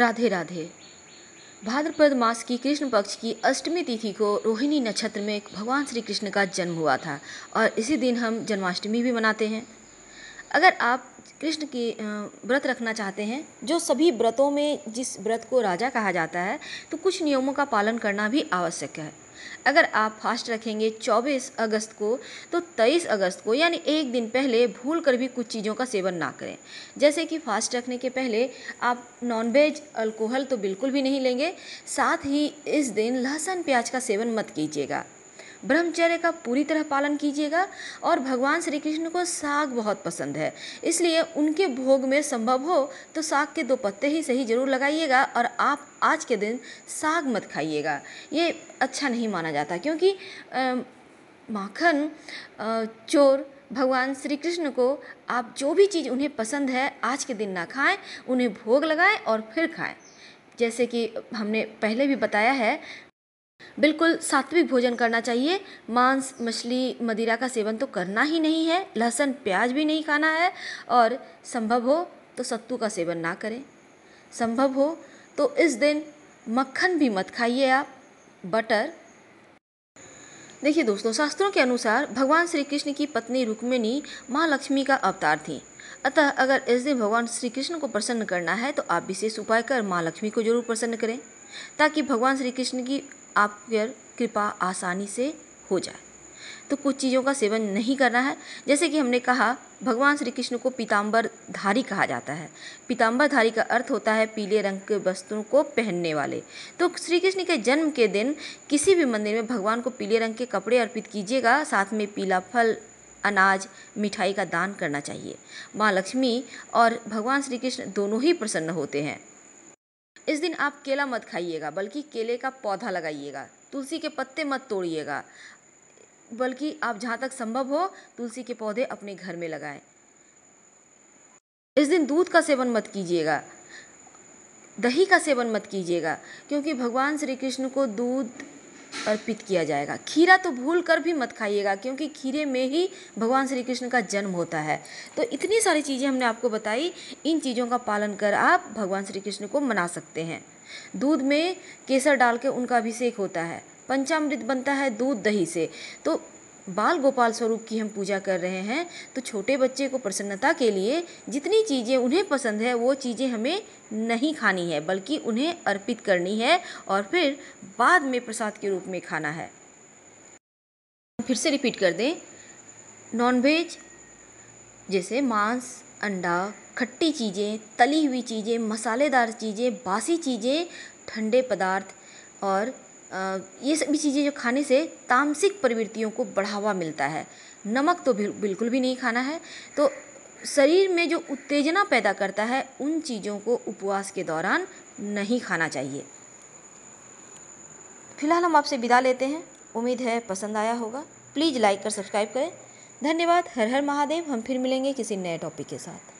राधे राधे भाद्रपद मास की कृष्ण पक्ष की अष्टमी तिथि को रोहिणी नक्षत्र में भगवान श्री कृष्ण का जन्म हुआ था और इसी दिन हम जन्माष्टमी भी मनाते हैं अगर आप कृष्ण की व्रत रखना चाहते हैं जो सभी व्रतों में जिस व्रत को राजा कहा जाता है तो कुछ नियमों का पालन करना भी आवश्यक है अगर आप फास्ट रखेंगे 24 अगस्त को तो 23 अगस्त को यानी एक दिन पहले भूल कर भी कुछ चीज़ों का सेवन ना करें जैसे कि फास्ट रखने के पहले आप नॉनवेज अल्कोहल तो बिल्कुल भी नहीं लेंगे साथ ही इस दिन लहसुन प्याज का सेवन मत कीजिएगा ब्रह्मचर्य का पूरी तरह पालन कीजिएगा और भगवान श्री कृष्ण को साग बहुत पसंद है इसलिए उनके भोग में संभव हो तो साग के दो पत्ते ही सही जरूर लगाइएगा और आप आज के दिन साग मत खाइएगा ये अच्छा नहीं माना जाता क्योंकि आ, माखन आ, चोर भगवान श्री कृष्ण को आप जो भी चीज़ उन्हें पसंद है आज के दिन ना खाएं उन्हें भोग लगाएं और फिर खाएं जैसे कि हमने पहले भी बताया है बिल्कुल सात्विक भोजन करना चाहिए मांस मछली मदिरा का सेवन तो करना ही नहीं है लहसुन प्याज भी नहीं खाना है और संभव हो तो सत्तू का सेवन ना करें संभव हो तो इस दिन मक्खन भी मत खाइए आप बटर देखिए दोस्तों शास्त्रों के अनुसार भगवान श्री कृष्ण की पत्नी रुक्मिणी माँ लक्ष्मी का अवतार थी अतः अगर इस दिन भगवान श्री कृष्ण को प्रसन्न करना है तो आप विशेष उपाय कर माँ लक्ष्मी को जरूर प्रसन्न करें ताकि भगवान श्री कृष्ण की आप पर कृपा आसानी से हो जाए तो कुछ चीज़ों का सेवन नहीं करना है जैसे कि हमने कहा भगवान श्री कृष्ण को पीताम्बर धारी कहा जाता है पीताम्बर धारी का अर्थ होता है पीले रंग के वस्त्रों को पहनने वाले तो श्री कृष्ण के जन्म के दिन किसी भी मंदिर में भगवान को पीले रंग के कपड़े अर्पित कीजिएगा साथ में पीला फल अनाज मिठाई का दान करना चाहिए माँ लक्ष्मी और भगवान श्री कृष्ण दोनों ही प्रसन्न होते हैं इस दिन आप केला मत खाइएगा बल्कि केले का पौधा लगाइएगा तुलसी के पत्ते मत तोड़िएगा बल्कि आप जहाँ तक संभव हो तुलसी के पौधे अपने घर में लगाएं इस दिन दूध का सेवन मत कीजिएगा दही का सेवन मत कीजिएगा क्योंकि भगवान श्री कृष्ण को दूध अर्पित किया जाएगा खीरा तो भूल कर भी मत खाइएगा क्योंकि खीरे में ही भगवान श्री कृष्ण का जन्म होता है तो इतनी सारी चीज़ें हमने आपको बताई इन चीज़ों का पालन कर आप भगवान श्री कृष्ण को मना सकते हैं दूध में केसर डाल के उनका अभिषेक होता है पंचामृत बनता है दूध दही से तो बाल गोपाल स्वरूप की हम पूजा कर रहे हैं तो छोटे बच्चे को प्रसन्नता के लिए जितनी चीज़ें उन्हें पसंद है वो चीज़ें हमें नहीं खानी है बल्कि उन्हें अर्पित करनी है और फिर बाद में प्रसाद के रूप में खाना है फिर से रिपीट कर दें नॉनवेज जैसे मांस अंडा खट्टी चीज़ें तली हुई चीज़ें मसालेदार चीज़ें बासी चीज़ें ठंडे पदार्थ और ये सभी चीज़ें जो खाने से तामसिक प्रवृत्तियों को बढ़ावा मिलता है नमक तो बिल्कुल भी नहीं खाना है तो शरीर में जो उत्तेजना पैदा करता है उन चीज़ों को उपवास के दौरान नहीं खाना चाहिए फिलहाल हम आपसे विदा लेते हैं उम्मीद है पसंद आया होगा प्लीज़ लाइक कर सब्सक्राइब करें धन्यवाद हर हर महादेव हम फिर मिलेंगे किसी नए टॉपिक के साथ